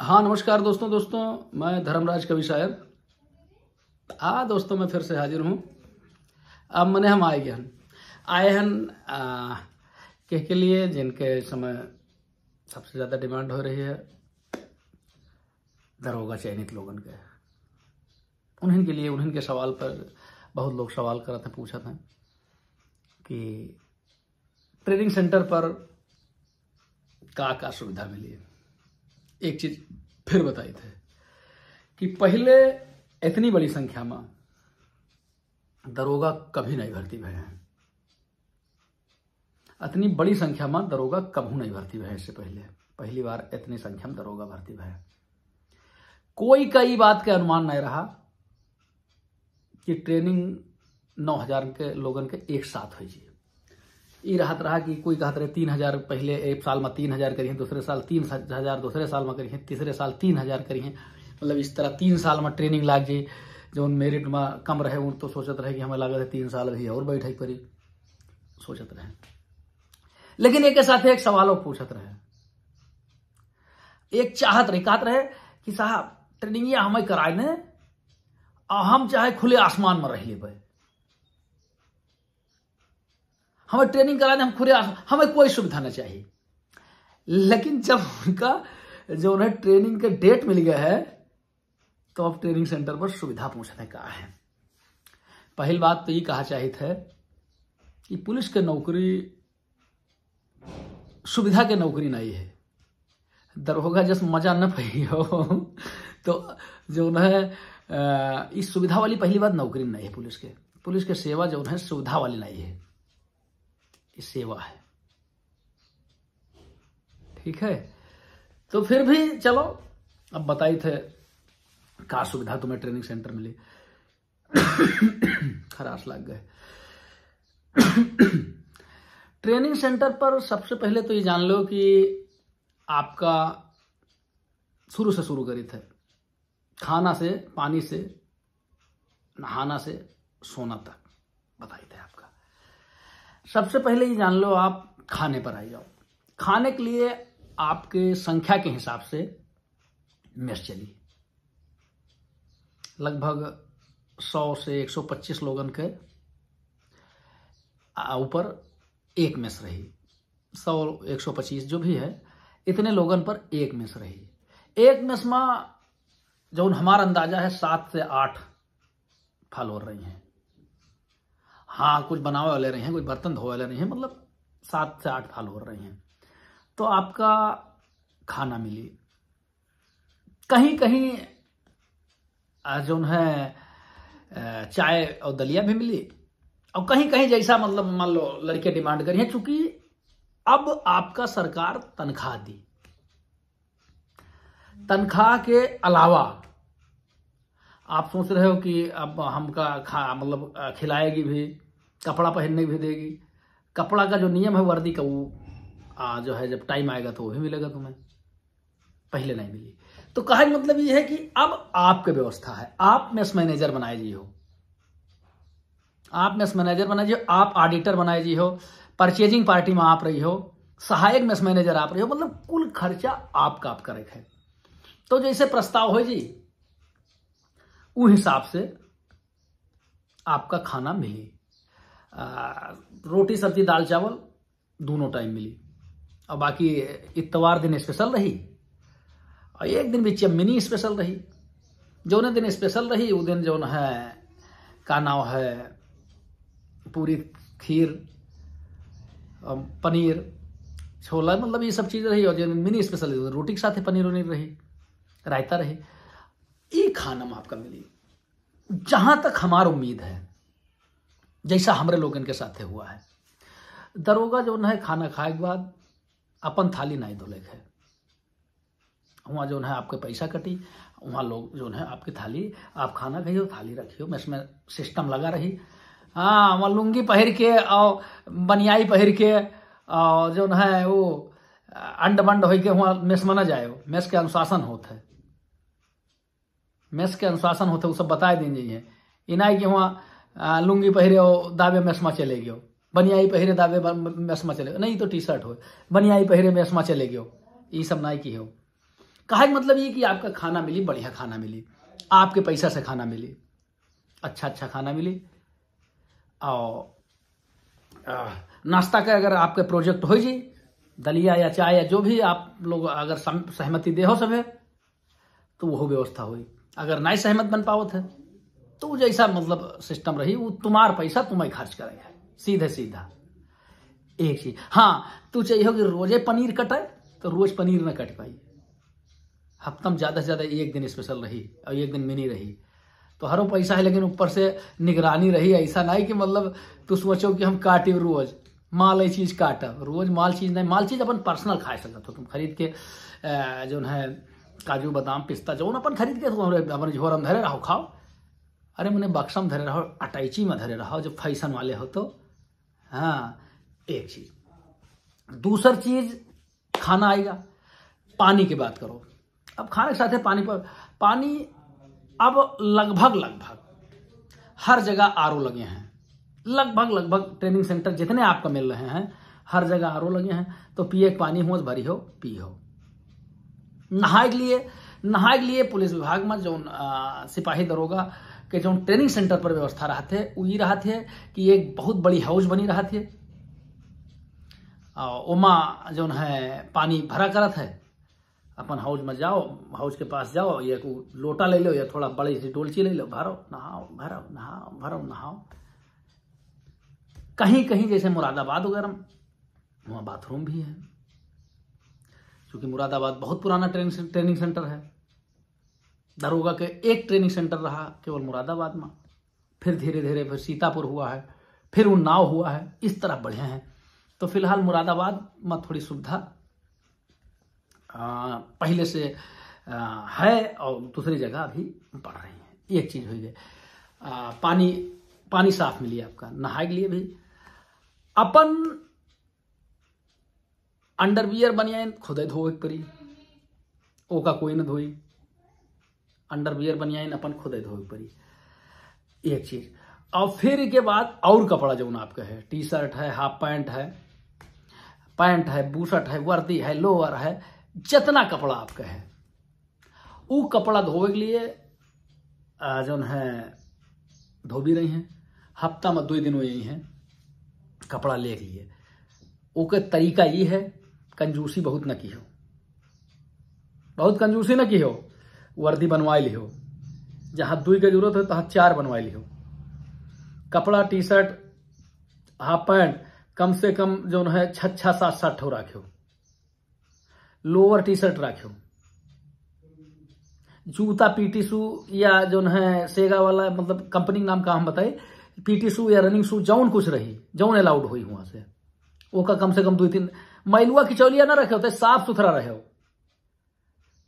हाँ नमस्कार दोस्तों दोस्तों मैं धर्मराज कवि शायर हाँ दोस्तों मैं फिर से हाजिर हूँ अब मैंने हम आए गए आए हैं कह के लिए जिनके समय सबसे ज़्यादा डिमांड हो रही है दरोगा चयनित लोगन के उन्हीं के लिए उन्हीं के सवाल पर बहुत लोग सवाल कर रहे हैं पूछा था कि ट्रेनिंग सेंटर पर का का सुविधा मिली है एक चीज फिर बताई थे कि पहले इतनी बड़ी संख्या में दरोगा कभी नहीं भर्ती भय हैं इतनी बड़ी संख्या में दरोगा कभी नहीं भर्ती भय इससे पहले पहली बार इतनी संख्या में दरोगा भर्ती भय कोई कई बात के अनुमान नहीं रहा कि ट्रेनिंग नौ हजार के लोगों के एक साथ जाए ये रहत रहा कि कोई कहा रहे तीन हजार पहले एक साल में तीन हजार करिए दूसरे साल तीन हजार दूसरे साल में करिए तीसरे साल तीन हजार करिए मतलब इस तरह तीन साल में ट्रेनिंग लाग जाए जो मेरिट में कम रहे उन तो सोचते रहे कि हमें लागत है तीन साल भी और बैठे पड़ी सोचत रहे लेकिन एक साथ एक सवाल और पूछत रहे एक चाहत रहे कहत रहे कि साहब ट्रेनिंग हमें कराए ने हम चाहे खुले आसमान में रह भाई हमें ट्रेनिंग कराने हम खुद हमें कोई सुविधा ना चाहिए लेकिन जब उनका जो उन्हें ट्रेनिंग का डेट मिल गया है तो अब ट्रेनिंग सेंटर पर सुविधा पहुंचने का है पहली बात तो ये कहा चाहिए था कि पुलिस के नौकरी सुविधा के नौकरी नहीं है दरोगा जस मजा न पाई हो तो जो उन्हें इस सुविधा वाली पहली बात नौकरी नहीं है पुलिस के पुलिस के सेवा जो उन्हें सुविधा वाली नहीं है सेवा है ठीक है तो फिर भी चलो अब बताई थे का सुविधा तुम्हें ट्रेनिंग सेंटर मिली खराश लग गए ट्रेनिंग सेंटर पर सबसे पहले तो ये जान लो कि आपका शुरू से शुरू करी थे खाना से पानी से नहाना से सोना तक बताई थे आपका सबसे पहले ये जान लो आप खाने पर आ जाओ खाने के लिए आपके संख्या के हिसाब से मेस चली लगभग 100 से 125 लोगन के ऊपर एक मेस रही 100 125 जो भी है इतने लोगों पर एक मेस रही एक मेस में जो हमारा अंदाजा है सात से आठ फॉलोअर रही हैं हाँ कुछ बनावे वाले रहे हैं कुछ बर्तन धोए वाले रहे हैं मतलब सात से आठ साल हो रहे हैं तो आपका खाना मिली कहीं कहीं जो है चाय और दलिया भी मिली और कहीं कहीं जैसा मतलब मान लो लड़के डिमांड करी है चूंकि अब आपका सरकार तनख्वाह दी तनख्वाह के अलावा आप सोच रहे हो कि अब हमका खा मतलब खिलाएगी भी कपड़ा पहनने भी देगी कपड़ा का जो नियम है वर्दी का वो आ, जो है जब टाइम आएगा तो वो भी मिलेगा तुम्हें पहले नहीं मिली तो कहा मतलब ये है कि अब आपके व्यवस्था है आप मेस मैनेजर बनाए जी हो आप मेस मैनेजर बनाए जी हो आप ऑडिटर बनाए जी हो परचेजिंग पार्टी में आप रही हो सहायक मेस मैनेजर आप रही हो मतलब कुल खर्चा आपका आपका है तो जैसे प्रस्ताव हो जी उस हिसाब से आपका खाना मिली रोटी सब्जी दाल चावल दोनों टाइम मिली और बाकी इतवार दिन स्पेशल रही और एक दिन भी मिनी स्पेशल रही जौन दिन स्पेशल रही वो दिन जौन है का नाव है पूरी खीर पनीर छोला मतलब ये सब चीज़ रही और जो मिनी स्पेशल रोटी के साथ ही पनीर उनीर रही रायता रही ये खाना हम आपका मिली जहाँ तक हमार उम्मीद है जैसा हमारे लोगन के साथ हुआ है दरोगा जो है खाना खाए के बाद अपन थाली नहीं धोले है वहाँ जो है आपके पैसा कटी वहाँ लोग जो है आपकी थाली आप खाना खाइयो थाली रखियो मैं इसमें सिस्टम लगा रही हाँ वहाँ लुंगी पहर के और बनियाई पहर के और जो है वो अंड बंड हो के वहाँ मेस में न जाए मेस के अनुशासन होते है मेस के अनुशासन होते वो सब बताए दें जाइए इनाई के वहाँ लुंगी पहरे हो दावे मेसमा चले गयो बनियाई पहरे दावे मेसमा चले नहीं तो टी शर्ट हो बनियाई पहरे मेसमा चले गयो ये सब ना की हो कहा मतलब ये कि आपका खाना मिली बढ़िया खाना मिली आपके पैसा से खाना मिली अच्छा अच्छा खाना मिली और नाश्ता का अगर आपके प्रोजेक्ट हो जी दलिया या चाय या जो भी आप लोग अगर सहमति दे हो सभी तो वह व्यवस्था हुई अगर नहीं सहमत बन पाओ थे तो जैसा मतलब सिस्टम रही वो तुम्हार पैसा तुम्हें खर्च करेगा सीधे सीधा एक चीज हाँ तू चाहिए कि रोजे पनीर कटे तो रोज पनीर ना कट पाई हफ्ता में ज़्यादा से ज़्यादा एक दिन स्पेशल रही और एक दिन मिनी रही तो हरों पैसा है लेकिन ऊपर से निगरानी रही ऐसा नहीं कि मतलब तू सोचो कि हम काटे रोज माल ये चीज़ काटब रोज माल चीज़ नहीं माल चीज़ अपन पर्सनल खा सकते हो तो तुम खरीद के जो है काजू बादाम पिस्ता जो अपन खरीद के तुम तो अपने झोरम धरे रहो खाओ अरे मने बक्सा में धरे रहो अटैची में धरे रहो जो फैशन वाले हो तो हाँ एक चीज दूसर चीज खाना आएगा पानी की बात करो अब खाने के साथ है पानी पर पानी अब लगभग लगभग हर जगह आर लगे हैं लगभग लगभग ट्रेनिंग सेंटर जितने आपका मिल रहे हैं हर जगह आर लगे हैं तो पिए पानी हो भरी हो पी हो नहाए के लिए नहाए के लिए पुलिस विभाग में जो सिपाही दरोगा के जो ट्रेनिंग सेंटर पर व्यवस्था रहा थे वो ये रहा थे कि एक बहुत बड़ी हाउस बनी रहा थे ओमा जो है पानी भरा करत है अपन हाउस में जाओ हाउस के पास जाओ या को लोटा ले लो या थोड़ा बड़ी सी डोलची ले लो भरो नहाओ भरो नहाओ भरो नहाओ कहीं कहीं जैसे मुरादाबाद वगैरह वहाँ बाथरूम भी है क्योंकि मुरादाबाद बहुत पुराना ट्रेनिंग ट्रेनिंग सेंटर है दरोगा के एक ट्रेनिंग सेंटर रहा केवल मुरादाबाद में फिर धीरे धीरे फिर सीतापुर हुआ है फिर उन्नाव हुआ है इस तरह बढ़े हैं तो फिलहाल मुरादाबाद में थोड़ी सुविधा पहले से आ, है और दूसरी जगह भी बढ़ रही है एक चीज़ हुई गई पानी पानी साफ मिली आपका नहाए के लिए भी अपन अंडरवियर बनिया खुदे धोए परी ओका कोई न धोई अंडरवियर बनियाइन अपन खुदे धोए पड़ी एक चीज और फिर के बाद और कपड़ा जो आपका है टी शर्ट है हाफ पैंट है पैंट है बूशर्ट है वर्दी है लोअर है जितना कपड़ा आपका है वो कपड़ा धोवे के लिए जो है धो भी रही हैं हफ्ता में दो दिन यही हैं कपड़ा ले लिए ओके तरीका ये है कंजूसी बहुत न की हो बहुत कंजूसी न की हो वर्दी बनवाई लिहो हो जहाँ दुई के जरूरत हो तहाँ चार बनवाई लिहो कपड़ा टी शर्ट हाफ पैंट कम से कम जो है छच्छा सात सात ठो राख्यो लोअर टी शर्ट राख्यो जूता पीटी शू या जो है सेगा वाला मतलब कंपनी का नाम का हम बताए पीटी शू या रनिंग शू जौन कुछ रही जौन अलाउड हुई वहां से ओका कम से कम दू तीन मैलुआ खिचौलिया ना रखे होते साफ सुथरा रहे हो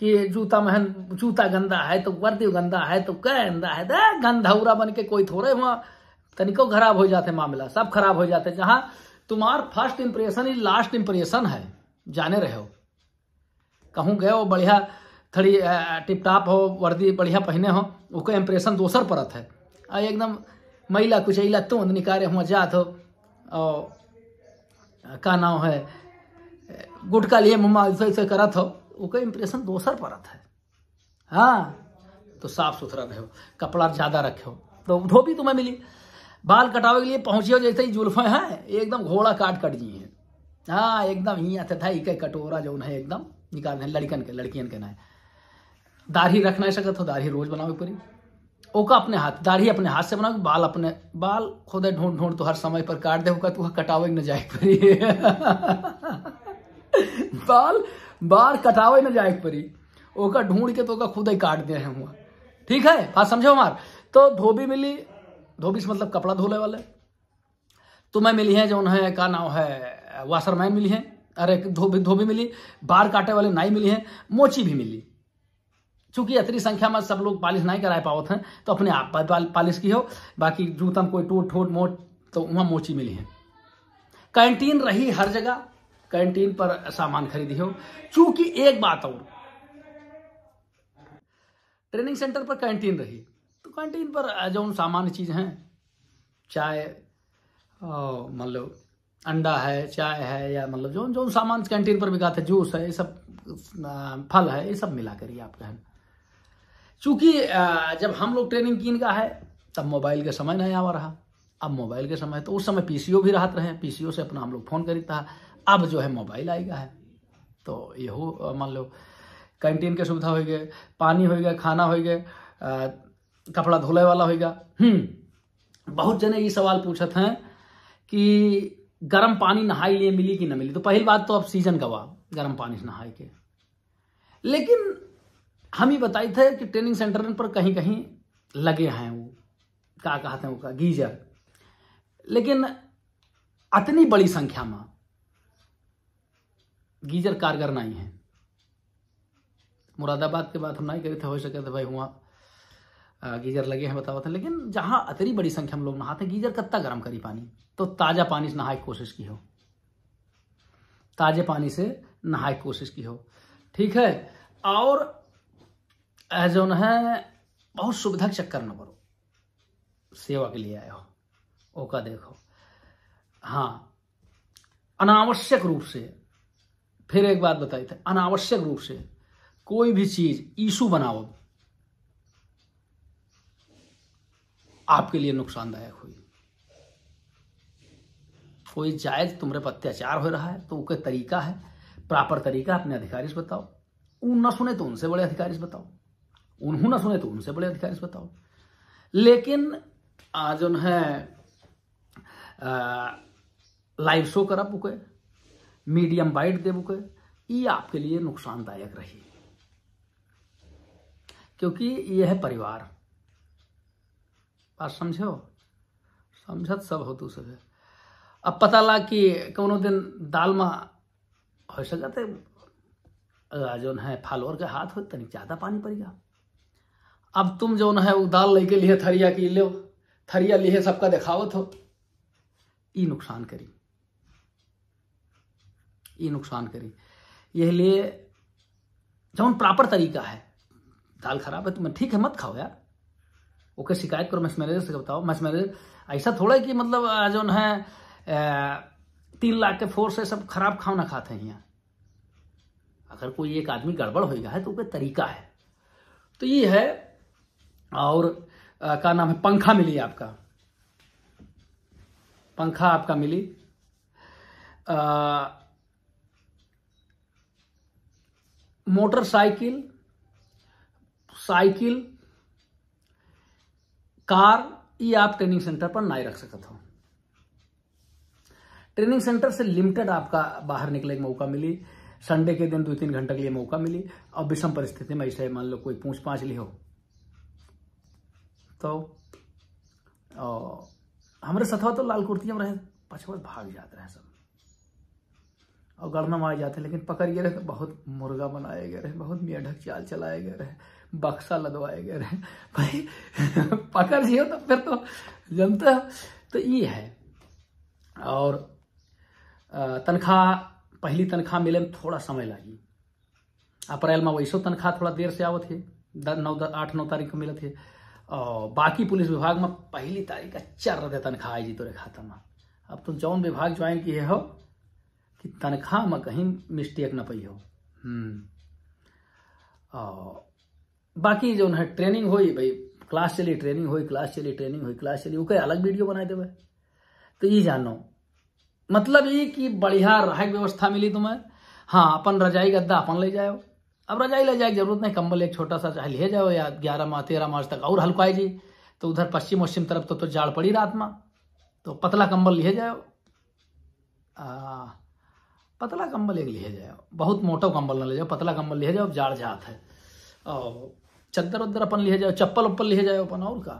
कि जूता महन जूता गंदा है तो वर्दी गंदा है तो क्या गंदा है दे तो गंधौरा बन के कोई थोड़े हुआ तनिको खराब हो जाते मामला सब खराब हो जाते जहाँ तुम्हार फर्स्ट इम्प्रेशन ही लास्ट इम्प्रेशन है जाने रहे हो कहूँ गए हो बढ़िया थड़ी टिपटाप हो वर्दी बढ़िया पहने हो उसको इम्प्रेशन दूसर परत है आ एकदम मैला कुचैला तुंद निकारे हुआ जात हो और का नाम है गुटका लिए मुमा ऐसे ऐसे करत हो ओकर इम्प्रेशन दोसर पड़त है हाँ तो साफ सुथरा रहो कपड़ा ज़्यादा रखो तो धोबी तुम्हें मिली बाल कटावे के लिए पहुंचियो जैसे ही जुल्फे हैं हाँ, एकदम घोड़ा काट कट जी है हाँ एकदम ही आता था एक कटोरा जो है एकदम निकाल है लड़कियन के लड़कियन के ना दाढ़ी रखना सकत हो दाढ़ी रोज बनाओ पूरी ओका अपने हाथ दाढ़ी अपने हाथ से बनाओ बाल अपने बाल खुद ढूंढ ढूंढ तो हर समय पर काट दे होगा तू कटावे न जाए पूरी बाल बार कटावे न जाए परी ओका ढूंढ के तो खुद ही काट दे हुआ ठीक है बात समझो हमार तो धोबी मिली धोबी से मतलब कपड़ा धोले वाले तो मैं मिली है जो उन्हें का नाम है वाशरमैन मिली है अरे धोबी धोबी मिली बार काटे वाले नाई मिली है मोची भी मिली चूंकि इतनी संख्या में सब लोग पालिश नहीं करा पावत हैं तो अपने आप पालिश की हो बाकी जूतम कोई टूट ठोट मोट तो वहां मोची मिली है कैंटीन रही हर जगह कैंटीन पर सामान खरीदी हो चूंकि एक बात और ट्रेनिंग सेंटर पर कैंटीन रही तो कैंटीन पर जो सामान्य चीज़ हैं चाय मतलब अंडा है चाय है या मतलब जो जो सामान कैंटीन पर बिकाते हैं जूस है ये सब फल है ये सब मिला करिए आप कहें चूंकि जब हम लोग ट्रेनिंग कीन का है तब मोबाइल का समय नहीं आवा रहा अब मोबाइल के समय तो उस समय पीसीओ भी रहते रहे पीसीओ से अपना हम लोग फोन करी था अब जो है मोबाइल आएगा है तो यहू मान लो कैंटीन के सुविधा हो गए पानी हो गया खाना हो गया कपड़ा धोले वाला होगा हम्म बहुत जने ये सवाल पूछत हैं कि गर्म पानी नहाई लिए मिली कि ना मिली तो पहली बात तो अब सीजन का बा गर्म पानी से नहाई के लेकिन हम ही बताए थे कि ट्रेनिंग सेंटर पर कहीं कहीं लगे हैं वो क्या कहते हैं वो का गीजर लेकिन अतनी बड़ी संख्या में गीजर कारगर नहीं है मुरादाबाद के बाद हम नहीं करे थे हो सके थे तो भाई हुआ गीजर लगे हैं बतावा था तो। लेकिन जहाँ अतरी बड़ी संख्या में लोग नहाते गीजर कत्ता गर्म करी पानी तो ताज़ा पानी से नहाए कोशिश की हो ताज़े पानी से नहाए की कोशिश की हो ठीक है और जो है बहुत सुविधा के चक्कर न करो सेवा के लिए आए हो ओका देखो हाँ अनावश्यक रूप से फिर एक बात बताई थी अनावश्यक रूप से कोई भी चीज ईशू बनाओ आपके लिए नुकसानदायक हुई कोई जायज तुम्हारे पर अत्याचार हो रहा है तो उसका तरीका है प्रॉपर तरीका अपने अधिकारी से बताओ उन न सुने तो उनसे बड़े अधिकारी से बताओ उन्हों ना सुने तो उनसे बड़े अधिकारी से बताओ लेकिन आज उन्हें लाइव शो करा पुके मीडियम वाइड देवोगे ये आपके लिए नुकसानदायक रही क्योंकि यह है परिवार बात समझो समझत सब हो तू सब अब पता ला कि कोनो दिन दाल में हो सकते जो है फालोर के हाथ हो तनिक ज़्यादा पानी पड़ेगा अब तुम जो है वो दाल लेके लिए थरिया की लो थरिया लिए सबका दिखावत हो ई नुकसान करी ये नुकसान करी यह लिए जब प्रॉपर तरीका है दाल खराब है तो मैं ठीक है मत खाओ यार ओके शिकायत करो मैस मैनेजर से बताओ मैस मैनेजर ऐसा थोड़ा कि मतलब जो है तीन लाख के फोर्स है सब खराब खाना खाते हैं यहाँ अगर कोई एक आदमी गड़बड़ हो गया है तो वह तरीका है तो ये है और आ, का नाम है पंखा मिली आपका पंखा आपका मिली आ, मोटरसाइकिल साइकिल कार ये आप ट्रेनिंग सेंटर पर ना रख सकते हो ट्रेनिंग सेंटर से लिमिटेड आपका बाहर निकले का मौका मिली संडे के दिन दो तीन घंटे के लिए मौका मिली और विषम परिस्थिति में ऐसे मान लो कोई पूछ पाछ ली हो तो हमारे सथवा तो लाल कुर्ती हम रहे पछवा भाग जाते रहे सब और गड़ना मार जाते लेकिन पकड़ गए रहे तो बहुत मुर्गा बनाए गए रहे बहुत मेढक चाल चलाए गए रहे बक्सा लदवाए गए रहे भाई पकड़ जियो तो फिर तो जनता तो ये है और तनख्वाह पहली तनख्वाह मिले में थोड़ा समय लगी अप्रैल में वैसो तनख्वाह थोड़ा देर से आवे थे नौ आठ नौ तारीख को मिले थे और बाकी पुलिस विभाग में पहली तारीख का चर रहे तनख्वाह आई जी तुरे खाता में अब तुम जौन विभाग ज्वाइन किए हो कि तनख्वाह में कहीं मिस्टेक ना पई हो हम्म। बाकी जो है ट्रेनिंग हुई भाई क्लास चली ट्रेनिंग हुई क्लास चली ट्रेनिंग हुई क्लास चली वो अलग वीडियो बनाए देवे तो ये जानो मतलब ये कि बढ़िया राहक व्यवस्था मिली तुम्हें हाँ अपन रजाई गद्दा अपन ले जाओ अब रजाई ले जाए की जरूरत नहीं कम्बल एक छोटा सा चाहे ले जाओ या ग्यारह माह तेरह मार्च तक और हल्का जी तो उधर पश्चिम वश्चिम तरफ तो, तो जाड़ पड़ी रात में तो पतला कम्बल ले जाओ आ, पतला कंबल एक ले जाओ बहुत मोटो कंबल ना ले जाओ पतला कंबल ले जाओ जाड़ जात है और चद्दर उद्दर अपन ले जाओ चप्पल उप्पल ले जाओ अपन और का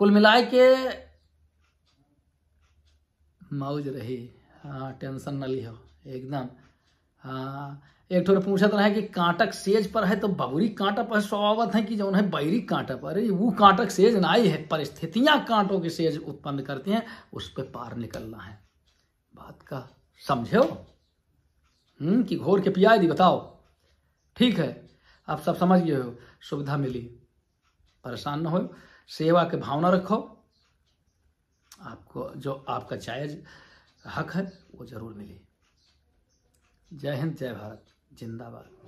कुल मिला के मौज रही हाँ टेंशन न लिहो एकदम हाँ एक ठोर पूछत रहे कि कांटक सेज पर है तो बबुरी कांटा पर स्वागत है कि जो है बैरी कांटा पर है वो कांटक सेज ना ही है परिस्थितियां कांटों के सेज उत्पन्न करती हैं उस पर पार निकलना है बात का समझे हो हम्म, कि घोर के पिया दी बताओ ठीक है आप सब समझ गए हो सुविधा मिली परेशान ना हो सेवा के भावना रखो आपको जो आपका जायज हक है वो जरूर मिले जय हिंद जय भारत जिंदाबाद